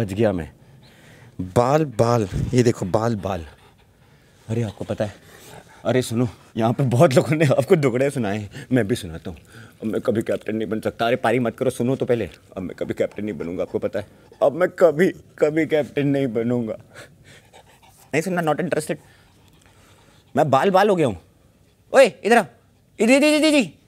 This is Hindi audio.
बच गया मैं बाल बाल ये देखो बाल बाल अरे आपको पता है अरे सुनो यहाँ पर बहुत लोगों ने आपको दुगड़े सुनाए मैं भी सुनाता हूँ अब मैं कभी कैप्टन नहीं बन सकता अरे पारी मत करो सुनो तो पहले अब मैं कभी कैप्टन नहीं बनूंगा आपको पता है अब मैं कभी कभी कैप्टन नहीं बनूंगा नहीं सुनना नॉट इंटरेस्टेड मैं बाल बाल हो गया हूँ ओए इधर इधर जी जी जी